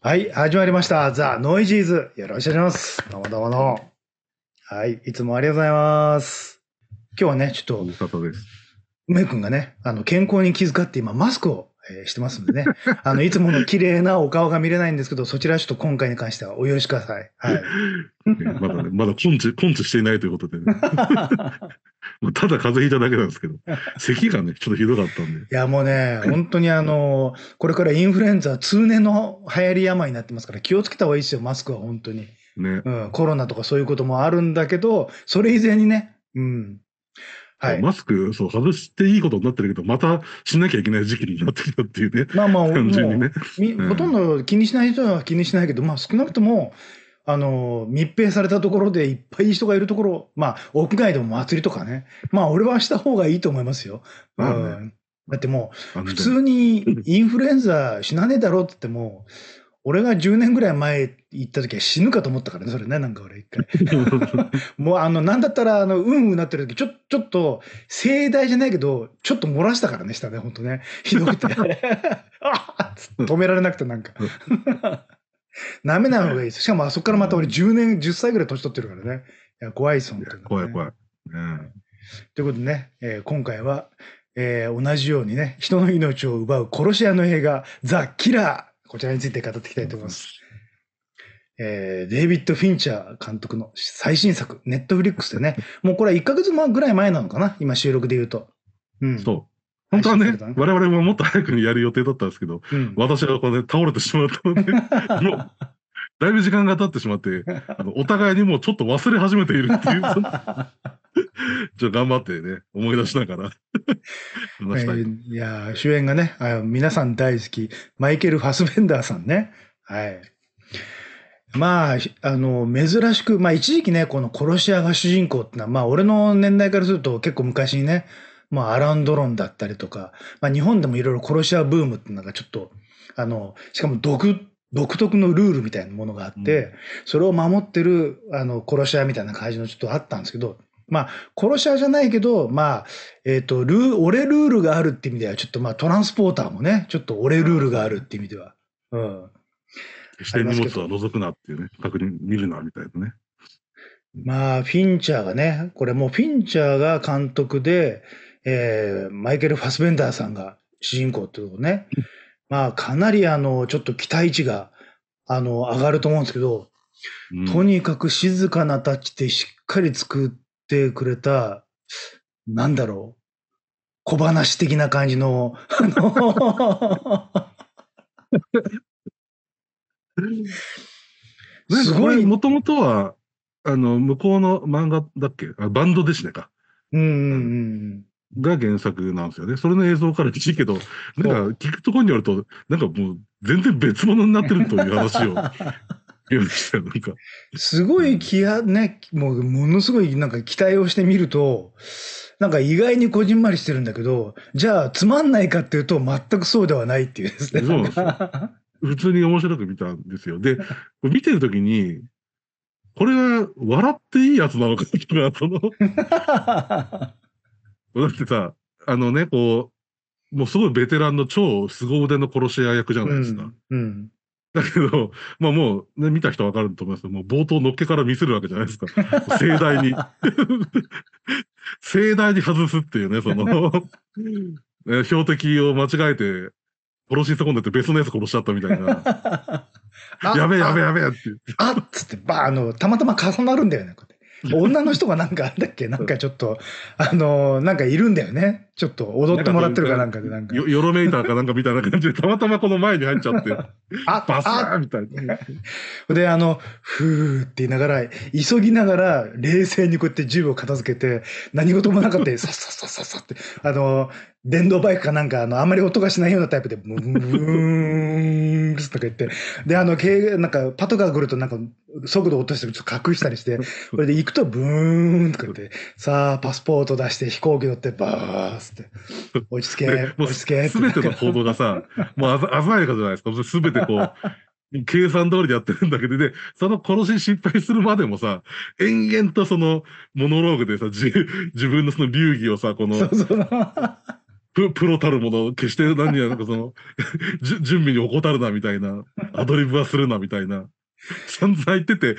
はい、始まりました。ザ・ノイジーズ。よろしくお願いします。どうもどうもどうも。はい、いつもありがとうございます。今日はね、ちょっと、梅くんがね、あの、健康に気遣って今、マスクをしてますんでね。あの、いつもの綺麗なお顔が見れないんですけど、そちらちょっと今回に関してはお許しください。はい。まだね、まだポンチ、ポンチしていないということでね。ただ風邪ひいただけなんですけど、咳がね、ちょっとひどかったんで。いや、もうね、本当にあの、これからインフルエンザ、通年の流行り病になってますから、気をつけた方がいいですよ、マスクは本当に。ね。うん、コロナとかそういうこともあるんだけど、それ以前にね、うん。はい、マスクそう外していいことになってるけど、またしなきゃいけない時期になってきたっていうね、まあまあ、感じにね、うん、ほとんど気にしない人は気にしないけど、まあ、少なくともあの密閉されたところでいっぱい人がいるところ、まあ、屋外でも祭りとかね、まあ、俺はした方がいいと思いますよ。まあね、うんだってもう、普通にインフルエンザ死なねえだろって言っても、俺が10年ぐらい前行った時は死ぬかと思ったからね、それね、なんか俺一回。もうあの、なんだったら、あの、うんうんなってる時、ちょ、ちょっと、盛大じゃないけど、ちょっと漏らしたからね、下ね、ほんとね。ひどくて。あ止められなくて、なんか。なめない方がいいです。しかも、あそこからまた俺10年、10歳ぐらい年取ってるからね。いや、怖いそす、本当ね、怖い怖い。うん。ということでね、えー、今回は、えー、同じようにね、人の命を奪う殺し屋の映画、ザ・キラー。こちらについて語っていきたいと思います。えー、デイビッド・フィンチャー監督の最新作、ネットフリックスでね、もうこれは1ヶ月ぐらい前なのかな、今収録で言うと。うん、そう。本当はね、我々ももっと早くにやる予定だったんですけど、うん、私はこれ、ね、倒れてしまったので、もう、だいぶ時間が経ってしまって、あのお互いにもうちょっと忘れ始めているっていう。ちょっと頑張ってね、思い出しながら い。えー、いや、主演がねあ、皆さん大好き、マイケル・ファスベンダーさんね。はい。まあ、あの、珍しく、まあ一時期ね、この殺し屋が主人公ってのは、まあ俺の年代からすると結構昔にね、まあアランドロンだったりとか、まあ日本でもいろいろ殺し屋ブームってのがちょっと、あの、しかも独、独特のルールみたいなものがあって、うん、それを守ってる、あの、殺し屋みたいな感じのちょっとあったんですけど、まあ、殺し屋じゃないけど、まあ、えっ、ー、と、ル俺ルールがあるって意味では、ちょっとまあ、トランスポーターもね、ちょっと俺ルールがあるって意味では。うん。決して荷物は覗くなっていうね、確認見るなみたいなね。まあ、フィンチャーがね、これもうフィンチャーが監督で、えー、マイケル・ファスベンダーさんが主人公ってことね。まあ、かなりあの、ちょっと期待値が、あの、上がると思うんですけど、うん、とにかく静かなタッチでしっかり作っってくれた、なんだろう、小話的な感じの、あの、すごい。もともとは、あの、向こうの漫画だっけあバンドですねか。うんうんうん。が原作なんですよね。それの映像からきちいけど、なんか聞くところによると、なんかもう全然別物になってるという話を料理しか。すごい気合、ね、もうものすごいなんか期待をしてみると、なんか意外にこじんまりしてるんだけど、じゃあつまんないかっていうと全くそうではないっていうですね。そうです。普通に面白く見たんですよ。で、見てるときに、これは笑っていいやつなのかとか、そのだってさ、あのね、こう、もうすごいベテランの超凄腕の殺し屋役じゃないですか。うん、うんだけど、まあもう、ね、見た人わかると思いますけど、もう冒頭のっけから見せるわけじゃないですか。盛大に。盛大に外すっていうね、その、ね、標的を間違えて、殺し損ねて別のやつ殺しちゃったみたいな。やべえやべえやべえって。あっつって、ばあの、たまたま重なるんだよね、これ。女の人がなんかあんだっけなんかちょっと、あのー、なんかいるんだよね。ちょっと踊ってもらってるかなんかでなんか。よ、よろめいたかなんかみたいな感じで、たまたまこの前に入っちゃって。あバサーみたいな。で、あの、ふーって言いながら、急ぎながら、冷静にこうやって銃を片付けて、何事もなかったり、さっさっさっさって、あのー、電動バイクかなんか、あの、あんまり音がしないようなタイプで、ブーン、とか言って、で、あの、なんか、パトカー来るとなんか、速度落としてちょっと隠したりして、それで行くとブーンとか言って、さあ、パスポート出して飛行機乗ってバーッって、落ち着け、落ち着け。すべての行動がさ、もうあ鮮やかじゃないですか。すべてこう。計算通りでやってるんだけど、で、その殺し失敗するまでもさ、延々とそのモノローグでさ、自分のその流儀をさ、この、そうそうプロたるもの、決して何や、なんかその 準備に怠るなみたいな、アドリブはするなみたいな。散々言ってて、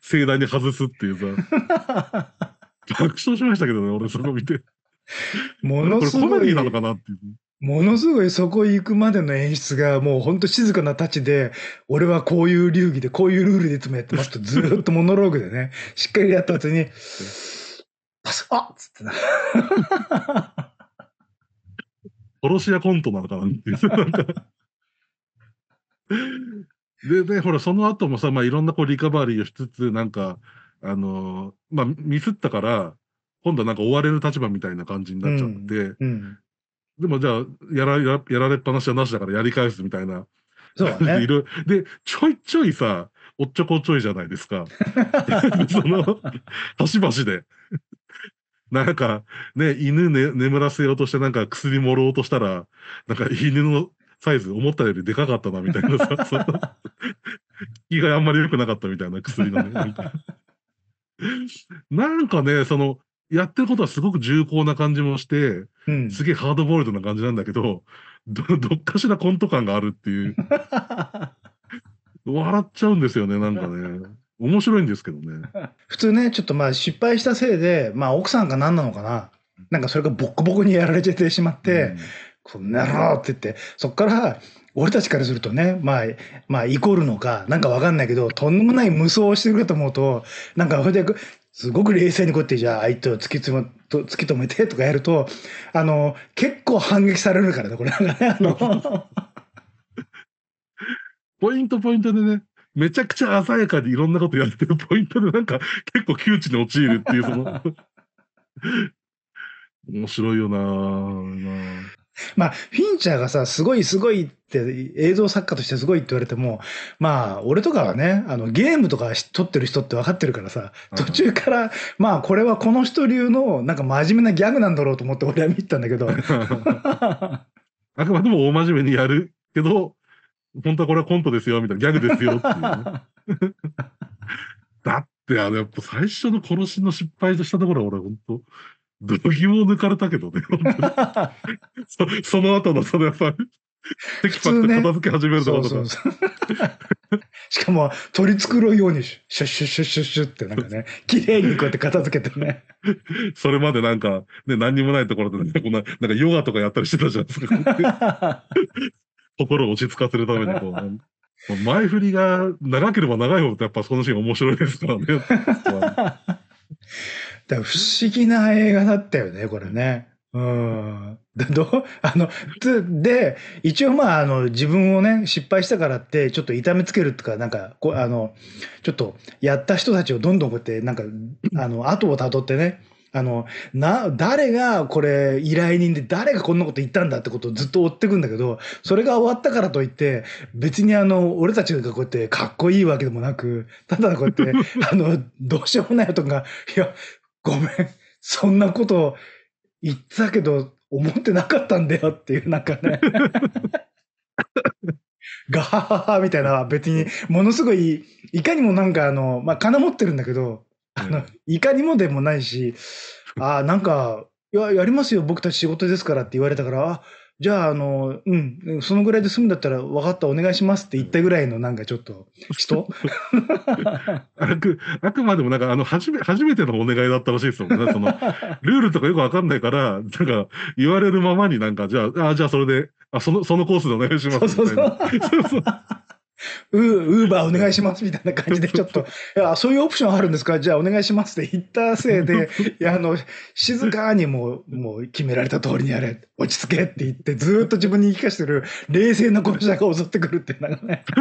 盛大に外すっていうさ。爆笑しましたけどね、俺そこ見て。ものすごい。コメディなのかなっていう。ものすごいそこ行くまでの演出がもうほんと静かな立ちで、俺はこういう流儀でこういうルールでいつもやってますとずっとモノローグでね、しっかりやった後に、パス、あっつってな。殺し屋コントなのかなっていう。でね、ほら、その後もさ、まあ、いろんなこうリカバリーをしつつ、なんか、あのー、まあ、ミスったから、今度はなんか追われる立場みたいな感じになっちゃって、うん、でもじゃあやらや、やられっぱなしはなしだからやり返すみたいな。そうね。いる。で、ちょいちょいさ、おっちょこちょいじゃないですか。その、端々で。なんか、ね、犬ね、眠らせようとして、なんか薬盛ろうとしたら、なんか犬のサイズ思ったよりでかかったなみたいなさ、効 きがあんまり良くなかったみたいな薬のね、な。んかね、その、やってることはすごく重厚な感じもして、うん、すげえハードボイルドな感じなんだけど、どっかしらコント感があるっていう。笑っちゃうんですよね、なんかね。面白いんですけどね。普通ね、ちょっとまあ失敗したせいで、まあ奥さんが何なのかな。なんかそれがボコボコにやられてしまって、うんこの野郎って言って、そっから、俺たちからするとね、まあ、まあ、イコールのか、なんかわかんないけど、とんでもない無双をしてくかと思うと、なんか、ほんですごく冷静にこうやって、じゃあ相手を突きつ、ま、突き止めてとかやると、あの、結構反撃されるからね、これなんかね、あのポイントポイントでね、めちゃくちゃ鮮やかにいろんなことやってるポイントで、なんか結構窮地に陥るっていう、その面白いよなぁ。まあ、フィンチャーがさ、すごいすごいって、映像作家としてすごいって言われても、まあ、俺とかはね、あの、ゲームとか撮ってる人って分かってるからさ、途中から、まあ、これはこの人流の、なんか真面目なギャグなんだろうと思って俺は見たんだけど。あくまでも大真面目にやるけど、本当はこれはコントですよ、みたいな、ギャグですよっていう、だって、あの、やっぱ最初の殺しの失敗としたところは俺、本当どぎも抜かれたけどね、そ その後の、そのやっぱり、テキパクと片付け始めるとか、ね、しかも、取り繕うように、シュッシュッシュッシュッシュッってなんかね、綺麗にこうやって片付けてね。それまでなんか、ね、何にもないところで、ね、こんな、なんかヨガとかやったりしてたじゃないですか。心を落ち着かせるためにこう、前振りが長ければ長いほどやっぱそのシーン面白いですからね。だ不思議な映画だったよね、これね。うん。どう あの、で、一応まあ、あの、自分をね、失敗したからって、ちょっと痛めつけるとか、なんか、こあの、ちょっと、やった人たちをどんどんこうやって、なんか、あの、後をたどってね、あの、な、誰がこれ依頼人で誰がこんなこと言ったんだってことをずっと追ってくんだけど、それが終わったからといって、別にあの、俺たちがこうやってかっこいいわけでもなく、ただこうやって、あの、どうしようもない男が、いや、ごめん、そんなこと言ってたけど、思ってなかったんだよっていう、なんかね。ガハハハみたいな、別に、ものすごい、いかにもなんかあの、まあ、金持ってるんだけど、あの、いかにもでもないし、ああ、なんか、や、やりますよ、僕たち仕事ですからって言われたから、あ、じゃあ、あの、うん、そのぐらいで済むんだったら、分かった、お願いしますって言ったぐらいの、なんかちょっと人、あ く、あくまでもなんか、あの、初め、初めてのお願いだったらしいですもんね。その、ルールとかよく分かんないから、なんか、言われるままになんか、じゃあ、あじゃあそれで、あ、その、そのコースでお願いしますみたそうそうそう。ウーバーお願いしますみたいな感じでちょっと「いやそういうオプションあるんですかじゃあお願いします」って言ったせいで いやあの静かにもうもう決められた通りにやれ落ち着けって言ってずっと自分に言い聞かせてる冷静な殺し屋が襲ってくるっていうのがね。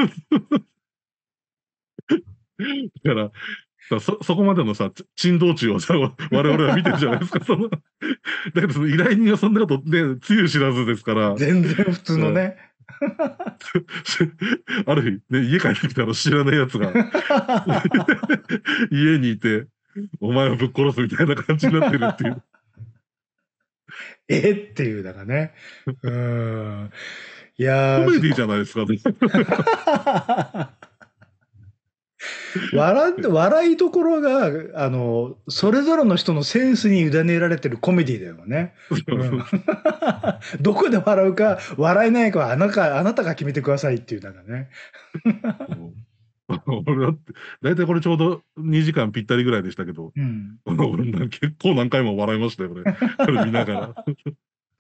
だからそそこまでのさ、珍道中をさ、我々は見てるじゃないですか。そのだけど、依頼人はそんなこと、ね、つゆ知らずですから。全然普通のね。うん ある日、ね、家帰ってきたら知らないやつが 家にいて、お前をぶっ殺すみたいな感じになってるっていう。えっていう、だからね。うん。いやコメディじゃないですか、ね。笑笑いどころが、あの、それぞれの人のセンスに委ねられてるコメディだよね。うん、どこで笑うか、笑えないかはあなたあなたが決めてくださいっていう、なんかね。俺だって、大体これちょうど2時間ぴったりぐらいでしたけど、うん、結構何回も笑いましたよ、ねこれ見ながら。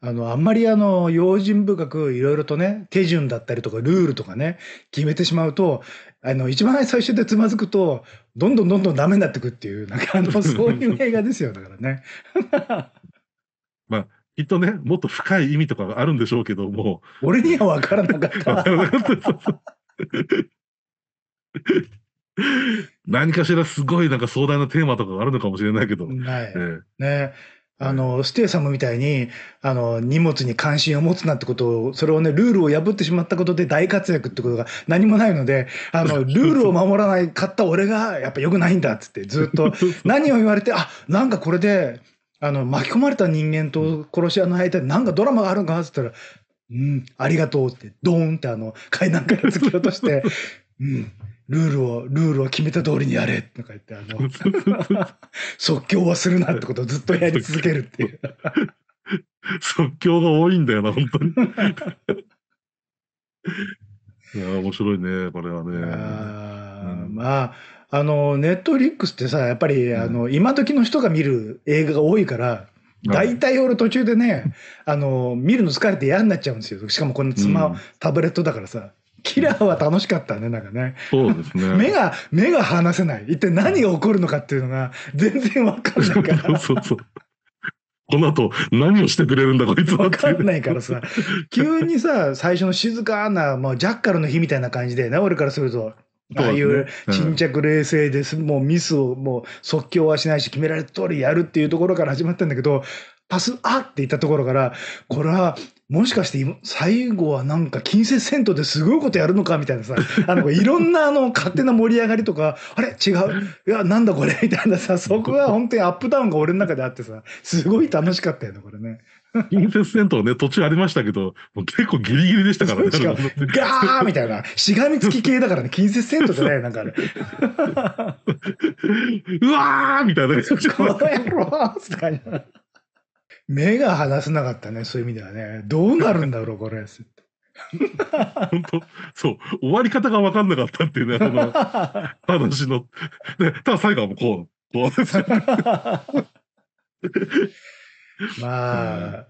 あの、あんまりあの、用心深くいろいろとね、手順だったりとかルールとかね、決めてしまうと、あの、一番最初でつまずくと、どんどんどんどんダメになってくっていう、なんかあの、そういう映画ですよ、だからね。まあ、きっとね、もっと深い意味とかがあるんでしょうけども。俺には分からなかった。何かしらすごいなんか壮大なテーマとかがあるのかもしれないけど。はい、えー、ねあの、ステイサムみたいに、あの、荷物に関心を持つなってことを、それをね、ルールを破ってしまったことで大活躍ってことが何もないので、あの、ルールを守らないかった俺が、やっぱ良くないんだっつって、ずっと 何を言われて、あ、なんかこれで、あの、巻き込まれた人間と殺し屋の間でなんかドラマがあるんかっつったら、うん、ありがとうって、ドーンってあの、階段から突き落として、うん、ルールを、ルールを決めた通りにやれとか言って、あの、即興はするなってことをずっとやり続けるっていう。即興が多いんだよな、本当に。いや、面白いね、これはね。あまあ、あの、ネットフリックスってさ、やっぱり、うん、あの、今時の人が見る映画が多いから、大体俺途中でね、あの、見るの疲れて嫌になっちゃうんですよ。しかもこのスマ、うん、タブレットだからさ。キラーは楽しかったね、なんかね。そうですね。目が、目が離せない。一体何が起こるのかっていうのが、全然わかんないから。そうそう。この後、何をしてくれるんだ、こいつは。わかんないからさ、急にさ、最初の静かな、まあ、ジャッカルの日みたいな感じで、ね、俺からすると。ああいう沈着冷静です、もうミスをもう即興はしないし決められた通りやるっていうところから始まったんだけどパスあって言ったところからこれはもしかして最後はなんか近接戦闘ですごいことやるのかみたいなさ、あの、いろんなあの勝手な盛り上がりとか、あれ違う。いや、なんだこれみたいなさ、そこは本当にアップダウンが俺の中であってさ、すごい楽しかったよね、これね。近接戦闘ね、途中ありましたけど、もう結構ギリギリでしたからね。しかガーみたいな、しがみつき系だからね、近接戦闘じゃないなんかあれ。うわーみたいな。この野郎って感じ。目が離せなかったね、そういう意味ではね。どうなるんだろう、これ。本当そう終わり方が分かんなかったっていうねこの話のでただ最後はもうこうこうですよ まあ、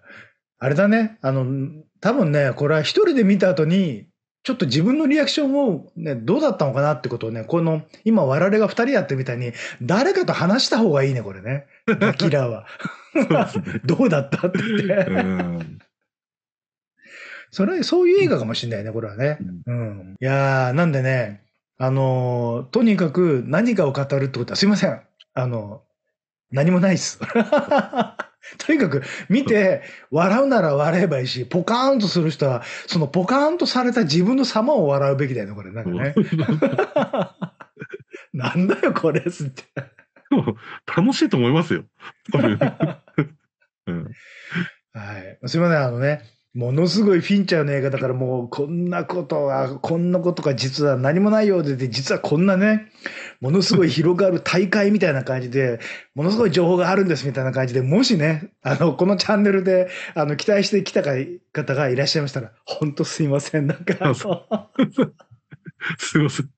あれだねあの多分ねこれは一人で見た後にちょっと自分のリアクションを、ね、どうだったのかなってことをね、この、今我々が二人やってみたいに、誰かと話した方がいいね、これね。キラは。どうだったって言って。それは、そういう映画かもしれないね、これはね。うん。うん、いやー、なんでね、あのー、とにかく何かを語るってことは、すいません。あのー、何もないっす。とにかく見て、笑うなら笑えばいいし、ポカーンとする人は、そのポカーンとされた自分の様を笑うべきだよね、これ。なんかね。なんだよ、これ、つって。楽しいと思いますよ。うん、はい。すいません、あのね、ものすごいフィンチャーの映画だからもうこんなことはこんなことが実は何もないようでで実はこんなねものすごい広がる大会みたいな感じでものすごい情報があるんですみたいな感じでもしねあのこのチャンネルであの期待してきた方がいらっしゃいましたら本当すいませんなんかすいません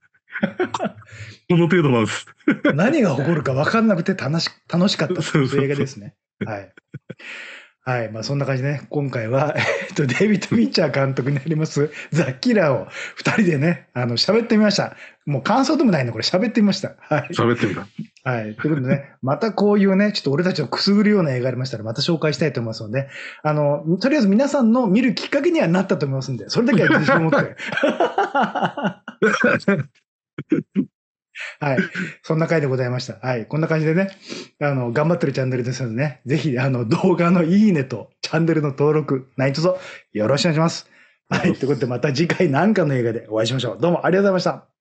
この程度なんです何が起こるか分かんなくて楽し楽しかったという映画ですね。はいはい。まあ、そんな感じでね、今回は、えっと、デイビッド・ミッチャー監督になります、ザキラーを二人でね、あの、喋ってみました。もう感想でもないの、これ喋ってみました。はい。喋ってみた。はい。ということでね、またこういうね、ちょっと俺たちをくすぐるような映画ありましたら、また紹介したいと思いますので、あの、とりあえず皆さんの見るきっかけにはなったと思いますんで、それだけは自信を持って。はい。そんな回でございました。はい。こんな感じでね、あの、頑張ってるチャンネルですのでね、ぜひ、あの、動画のいいねとチャンネルの登録、何卒よろしくお願いします。はい。ということで、また次回何かの映画でお会いしましょう。どうもありがとうございました。